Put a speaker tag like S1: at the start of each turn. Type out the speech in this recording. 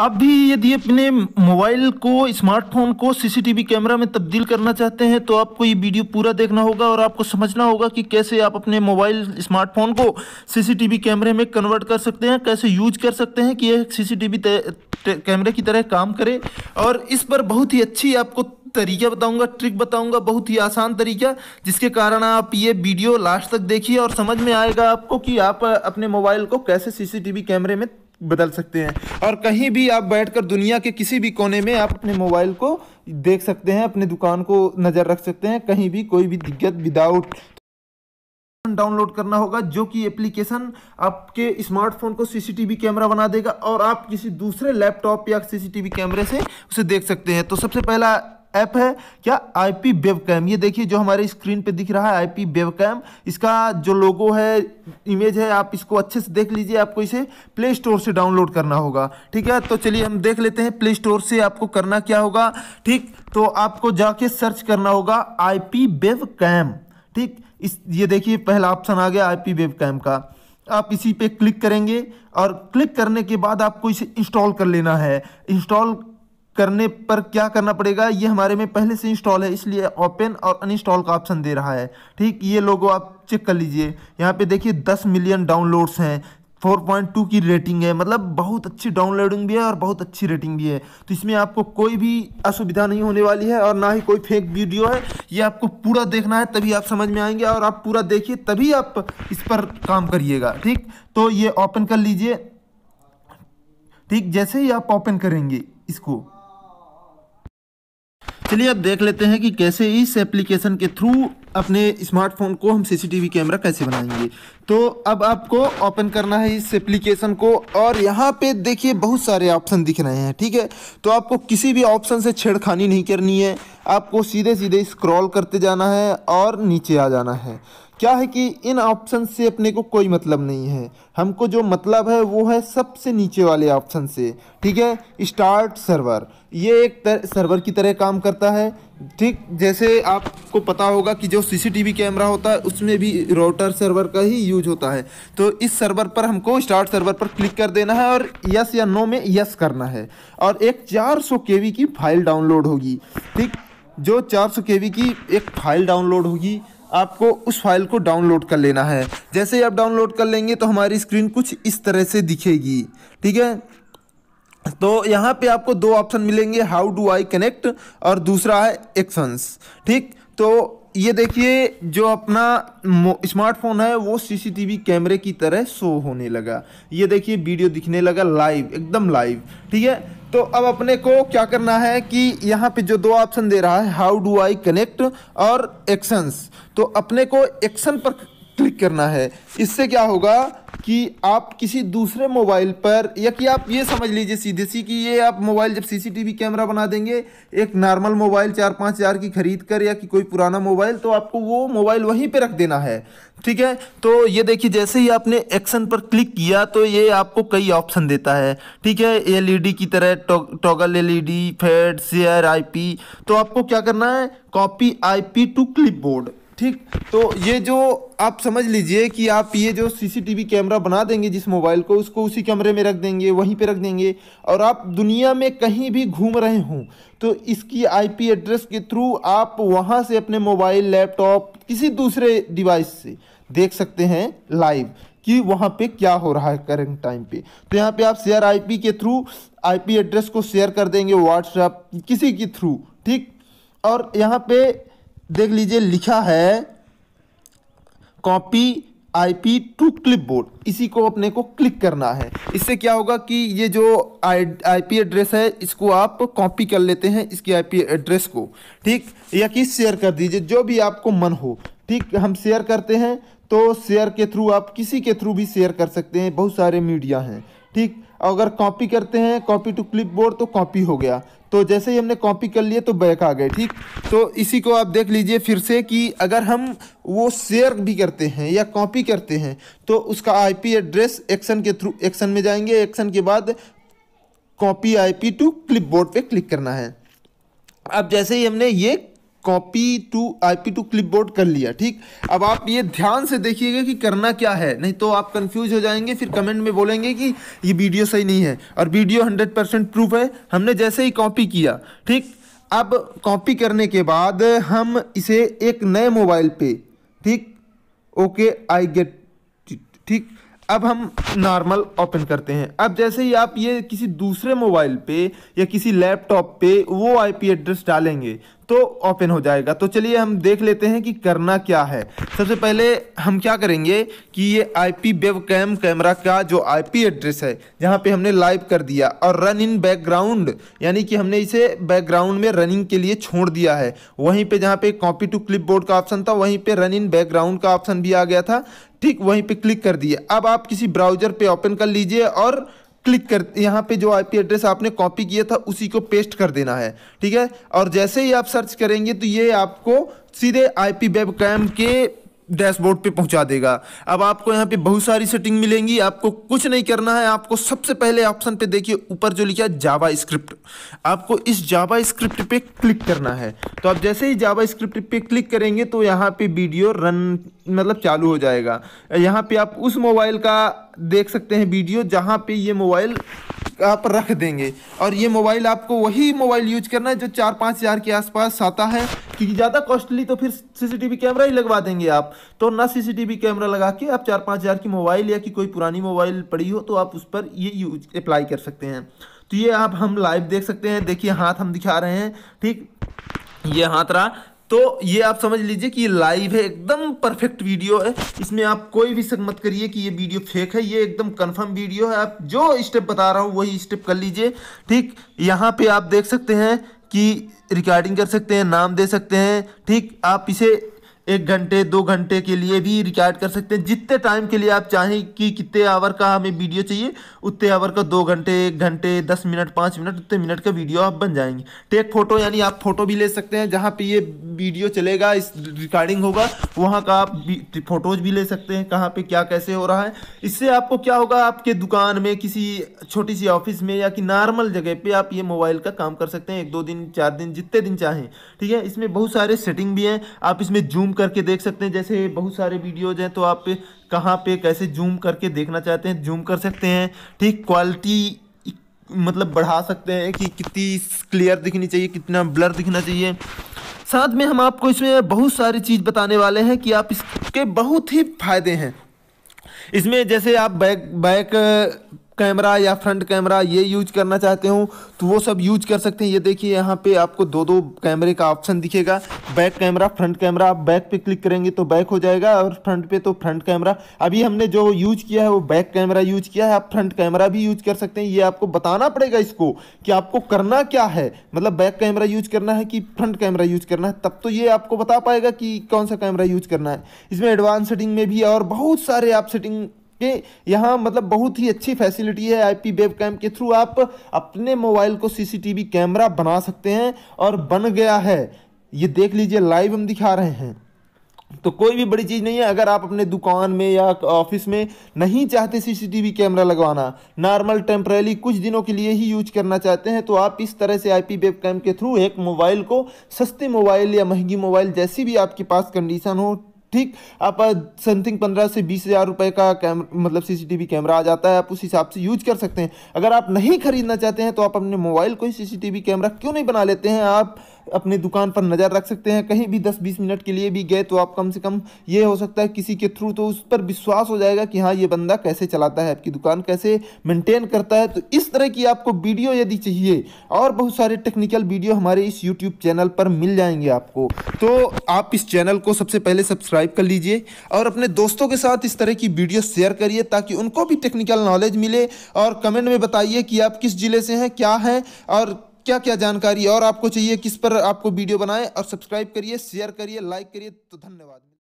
S1: आप भी यदि अपने मोबाइल को स्मार्टफोन को सीसीटीवी कैमरा में तब्दील करना चाहते हैं तो आपको ये वीडियो पूरा देखना होगा और आपको समझना होगा कि कैसे आप अपने मोबाइल स्मार्टफोन को सीसीटीवी कैमरे में कन्वर्ट कर सकते हैं कैसे यूज कर सकते हैं कि यह सीसीटीवी कैमरे की तरह काम करे और इस पर बहुत ही अच्छी आपको तरीका बताऊंगा ट्रिक बताऊंगा बहुत ही आसान तरीका जिसके कारण आप ये वीडियो लास्ट तक देखिए और समझ में आएगा आपको कि आप अपने मोबाइल को कैसे सीसीटीवी कैमरे में बदल सकते हैं और कहीं भी आप बैठकर दुनिया के किसी भी कोने में आप अपने मोबाइल को देख सकते हैं अपने दुकान को नज़र रख सकते हैं कहीं भी कोई भी दिक्कत विदाउट डाउनलोड करना होगा जो कि एप्लीकेशन आपके स्मार्टफोन को सीसीटीवी कैमरा बना देगा और आप किसी दूसरे लैपटॉप या सीसीटीवी कैमरे से उसे देख सकते हैं तो सबसे पहला ऐप है क्या आईपी वेबकैम ये देखिए जो हमारे स्क्रीन पे दिख रहा है आईपी वेबकैम इसका जो लोगो है इमेज है आप इसको अच्छे से देख लीजिए आपको इसे प्ले स्टोर से डाउनलोड करना होगा ठीक है तो चलिए हम देख लेते हैं प्ले स्टोर से आपको करना क्या होगा ठीक तो आपको जाके सर्च करना होगा आई पी वेबकैम ठीक इस ये देखिए पहला ऑप्शन आ गया आई पी वेबकैम का आप इसी पे क्लिक करेंगे और क्लिक करने के बाद आपको इसे इंस्टॉल कर लेना है इंस्टॉल करने पर क्या करना पड़ेगा ये हमारे में पहले से इंस्टॉल है इसलिए ओपन और अनइंस्टॉल का ऑप्शन दे रहा है ठीक ये लोगों आप चेक कर लीजिए यहाँ पे देखिए 10 मिलियन डाउनलोड्स हैं 4.2 की रेटिंग है मतलब बहुत अच्छी डाउनलोडिंग भी है और बहुत अच्छी रेटिंग भी है तो इसमें आपको कोई भी असुविधा नहीं होने वाली है और ना ही कोई फेक वीडियो है ये आपको पूरा देखना है तभी आप समझ में आएंगे और आप पूरा देखिए तभी आप इस पर काम करिएगा ठीक तो ये ओपन कर लीजिए ठीक जैसे ही आप ओपन करेंगे इसको चलिए अब देख लेते हैं कि कैसे इस एप्लीकेशन के थ्रू अपने स्मार्टफोन को हम सीसीटीवी कैमरा कैसे बनाएंगे तो अब आपको ओपन करना है इस एप्लीकेशन को और यहाँ पे देखिए बहुत सारे ऑप्शन दिख रहे हैं ठीक है तो आपको किसी भी ऑप्शन से छेड़खानी नहीं करनी है आपको सीधे सीधे स्क्रॉल करते जाना है और नीचे आ जाना है क्या है कि इन ऑप्शन से अपने को कोई मतलब नहीं है हमको जो मतलब है वो है सबसे नीचे वाले ऑप्शन से ठीक है स्टार्ट सर्वर ये एक तर, सर्वर की तरह काम करता है ठीक जैसे आपको पता होगा कि जो सीसीटीवी कैमरा होता है उसमें भी राउटर सर्वर का ही यूज होता है तो इस सर्वर पर हमको स्टार्ट सर्वर पर क्लिक कर देना है और यस या नो में यस करना है और एक चार केवी की फाइल डाउनलोड होगी ठीक जो चार केवी की एक फाइल डाउनलोड होगी आपको उस फाइल को डाउनलोड कर लेना है जैसे ही आप डाउनलोड कर लेंगे तो हमारी स्क्रीन कुछ इस तरह से दिखेगी ठीक है तो यहाँ पे आपको दो ऑप्शन मिलेंगे हाउ डू आई कनेक्ट और दूसरा है एक्शंस ठीक तो ये देखिए जो अपना स्मार्टफोन है वो सीसीटीवी कैमरे की तरह शो होने लगा ये देखिए वीडियो दिखने लगा लाइव एकदम लाइव ठीक है तो अब अपने को क्या करना है कि यहाँ पे जो दो ऑप्शन दे रहा है हाउ डू आई कनेक्ट और एक्शंस तो अपने को एक्शन पर क्लिक करना है इससे क्या होगा कि आप किसी दूसरे मोबाइल पर या कि आप ये समझ लीजिए सीधे सी कि ये आप मोबाइल जब सीसीटीवी कैमरा बना देंगे एक नॉर्मल मोबाइल चार पाँच हज़ार की खरीद कर या कि कोई पुराना मोबाइल तो आपको वो मोबाइल वहीं पे रख देना है ठीक है तो ये देखिए जैसे ही आपने एक्शन पर क्लिक किया तो ये आपको कई ऑप्शन देता है ठीक है एल की तरह टॉगल डी फेड शेयर आईपी तो आपको क्या करना है कॉपी पी टू क्लिप ठीक तो ये जो आप समझ लीजिए कि आप ये जो सीसीटीवी कैमरा बना देंगे जिस मोबाइल को उसको उसी कैमरे में रख देंगे वहीं पे रख देंगे और आप दुनिया में कहीं भी घूम रहे हों तो इसकी आईपी एड्रेस के थ्रू आप वहाँ से अपने मोबाइल लैपटॉप किसी दूसरे डिवाइस से देख सकते हैं लाइव कि वहाँ पे क्या हो रहा है करंट टाइम पे तो यहाँ पे आप शेयर आईपी के थ्रू आईपी एड्रेस को शेयर कर देंगे व्हाट्सएप किसी के थ्रू ठीक और यहाँ पे देख लीजिए लिखा है कॉपी आईपी टू क्लिपबोर्ड इसी को अपने को क्लिक करना है इससे क्या होगा कि ये जो आई आईपी एड्रेस है इसको आप कॉपी कर लेते हैं इसकी आईपी एड्रेस को ठीक या कि शेयर कर दीजिए जो भी आपको मन हो ठीक हम शेयर करते हैं तो शेयर के थ्रू आप किसी के थ्रू भी शेयर कर सकते हैं बहुत सारे मीडिया हैं ठीक अगर कॉपी करते हैं कॉपी टू क्लिपबोर्ड तो कॉपी हो गया तो जैसे ही हमने कॉपी कर लिए तो बैक आ गए ठीक तो इसी को आप देख लीजिए फिर से कि अगर हम वो शेयर भी करते हैं या कॉपी करते हैं तो उसका आईपी एड्रेस एक्शन के थ्रू एक्शन में जाएंगे एक्शन के बाद कॉपी आईपी टू क्लिपबोर्ड पे क्लिक करना है अब जैसे ही हमने ये copy to IP to clipboard कर लिया ठीक अब आप ये ध्यान से देखिएगा कि करना क्या है नहीं तो आप कंफ्यूज हो जाएंगे फिर कमेंट में बोलेंगे कि ये वीडियो सही नहीं है और वीडियो हंड्रेड परसेंट प्रूफ है हमने जैसे ही कॉपी किया ठीक अब कॉपी करने के बाद हम इसे एक नए मोबाइल पे ठीक ओके आई गेट ठीक अब हम नॉर्मल ओपन करते हैं अब जैसे ही आप ये किसी दूसरे मोबाइल पे या किसी लैपटॉप पे वो आईपी एड्रेस डालेंगे तो ओपन हो जाएगा तो चलिए हम देख लेते हैं कि करना क्या है सबसे पहले हम क्या करेंगे कि ये आईपी पी कैम कैमरा का जो आईपी एड्रेस है जहाँ पे हमने लाइव कर दिया और रन इन बैकग्राउंड यानी कि हमने इसे बैकग्राउंड में रनिंग के लिए छोड़ दिया है वहीं पे जहाँ पे कॉपी टू क्लिप का ऑप्शन था वहीं पर रन इन बैकग्राउंड का ऑप्शन भी आ गया था ठीक वहीं पर क्लिक कर दिए अब आप किसी ब्राउजर पर ओपन कर लीजिए और क्लिक कर यहाँ पे जो आईपी एड्रेस आपने कॉपी किया था उसी को पेस्ट कर देना है ठीक है और जैसे ही आप सर्च करेंगे तो ये आपको सीधे आईपी वेब कैम के डैशबोर्ड पे पहुंचा देगा अब आपको यहाँ पे बहुत सारी सेटिंग मिलेंगी आपको कुछ नहीं करना है आपको सबसे पहले ऑप्शन पे देखिए ऊपर जो लिखा है जावा स्क्रिप्ट आपको इस जावा स्क्रिप्ट पे क्लिक करना है तो आप जैसे ही जावा स्क्रिप्ट पे क्लिक करेंगे तो यहाँ पे वीडियो रन मतलब चालू हो जाएगा यहाँ पे आप उस मोबाइल का देख सकते हैं वीडियो जहाँ पे ये मोबाइल पर रख देंगे और ये मोबाइल आपको वही मोबाइल यूज करना है जो चार पाँच हज़ार के आसपास आता है क्योंकि ज़्यादा कॉस्टली तो फिर सीसीटीवी कैमरा ही लगवा देंगे आप तो ना सीसीटीवी कैमरा लगा के आप चार पाँच हज़ार की मोबाइल या कि कोई पुरानी मोबाइल पड़ी हो तो आप उस पर ये यूज अप्लाई कर सकते हैं तो ये आप हम लाइव देख सकते हैं देखिए हाथ हम दिखा रहे हैं ठीक ये हाथ रहा तो ये आप समझ लीजिए कि ये लाइव है एकदम परफेक्ट वीडियो है इसमें आप कोई भी शक मत करिए कि ये वीडियो फेक है ये एकदम कंफर्म वीडियो है आप जो स्टेप बता रहा हूँ वही स्टेप कर लीजिए ठीक यहाँ पे आप देख सकते हैं कि रिकॉर्डिंग कर सकते हैं नाम दे सकते हैं ठीक आप इसे एक घंटे दो घंटे के लिए भी रिकॉर्ड कर सकते हैं जितने टाइम के लिए आप चाहें कि कितने आवर का हमें वीडियो चाहिए उतने आवर का दो घंटे एक घंटे दस मिनट पाँच मिनट उतने मिनट का वीडियो आप बन जाएंगे टेक तो फोटो यानी आप फोटो भी ले सकते हैं जहाँ पे ये वीडियो चलेगा इस रिकॉर्डिंग होगा वहाँ का आप फोटोज भी ले सकते हैं कहाँ पर क्या कैसे हो रहा है इससे आपको क्या होगा आपके दुकान में किसी छोटी सी ऑफिस में या कि नॉर्मल जगह पर आप ये मोबाइल का काम कर सकते हैं एक दो दिन चार दिन जितने दिन चाहें ठीक है इसमें बहुत सारे सेटिंग भी हैं आप इसमें जूम जूम करके देख सकते हैं जैसे बहुत सारे वीडियोज हैं तो आप कहाँ पे कैसे जूम करके देखना चाहते हैं जूम कर सकते हैं ठीक क्वालिटी मतलब बढ़ा सकते हैं कि कितनी क्लियर दिखनी चाहिए कितना ब्लर दिखना चाहिए साथ में हम आपको इसमें बहुत सारी चीज़ बताने वाले हैं कि आप इसके बहुत ही फायदे हैं इसमें जैसे आप बैक बैक कैमरा या फ्रंट कैमरा ये यूज करना चाहते हो तो वो सब यूज कर सकते हैं ये देखिए यहाँ पे आपको दो दो कैमरे का ऑप्शन दिखेगा बैक कैमरा फ्रंट कैमरा आप बैक पे क्लिक करेंगे तो बैक हो जाएगा और फ्रंट पे तो फ्रंट कैमरा अभी हमने जो यूज किया है वो बैक कैमरा यूज किया है आप फ्रंट कैमरा भी यूज कर सकते हैं ये आपको बताना पड़ेगा इसको कि आपको करना क्या है मतलब बैक कैमरा यूज करना है कि फ्रंट कैमरा यूज करना है तब तो ये आपको बता पाएगा कि कौन सा कैमरा यूज करना है इसमें एडवांस सेटिंग में भी और बहुत सारे आप सेटिंग कि यहाँ मतलब बहुत ही अच्छी फैसिलिटी है आईपी वेब कैम के थ्रू आप अपने मोबाइल को सीसीटीवी कैमरा बना सकते हैं और बन गया है ये देख लीजिए लाइव हम दिखा रहे हैं तो कोई भी बड़ी चीज़ नहीं है अगर आप अपने दुकान में या ऑफिस में नहीं चाहते सीसीटीवी कैमरा लगवाना नॉर्मल टेम्परेली कुछ दिनों के लिए ही यूज करना चाहते हैं तो आप इस तरह से आईपी वेब कैम के थ्रू एक मोबाइल को सस्ते मोबाइल या महंगी मोबाइल जैसी भी आपके पास कंडीशन हो ठीक आप समथिंग पंद्रह से बीस हज़ार रुपये का कैमरा मतलब सीसीटीवी कैमरा आ जाता है आप उस हिसाब से यूज कर सकते हैं अगर आप नहीं खरीदना चाहते हैं तो आप अपने मोबाइल को ही सीसीटीवी कैमरा क्यों नहीं बना लेते हैं आप अपने दुकान पर नज़र रख सकते हैं कहीं भी दस बीस मिनट के लिए भी गए तो आप कम से कम ये हो सकता है किसी के थ्रू तो उस पर विश्वास हो जाएगा कि हाँ ये बंदा कैसे चलाता है आपकी दुकान कैसे मेंटेन करता है तो इस तरह की आपको वीडियो यदि चाहिए और बहुत सारे टेक्निकल वीडियो हमारे इस यूट्यूब चैनल पर मिल जाएंगे आपको तो आप इस चैनल को सबसे पहले सब्सक्राइब कर लीजिए और अपने दोस्तों के साथ इस तरह की वीडियो शेयर करिए ताकि उनको भी टेक्निकल नॉलेज मिले और कमेंट में बताइए कि आप किस ज़िले से हैं क्या हैं और क्या क्या जानकारी और आपको चाहिए किस पर आपको वीडियो बनाएं और सब्सक्राइब करिए शेयर करिए लाइक करिए तो धन्यवाद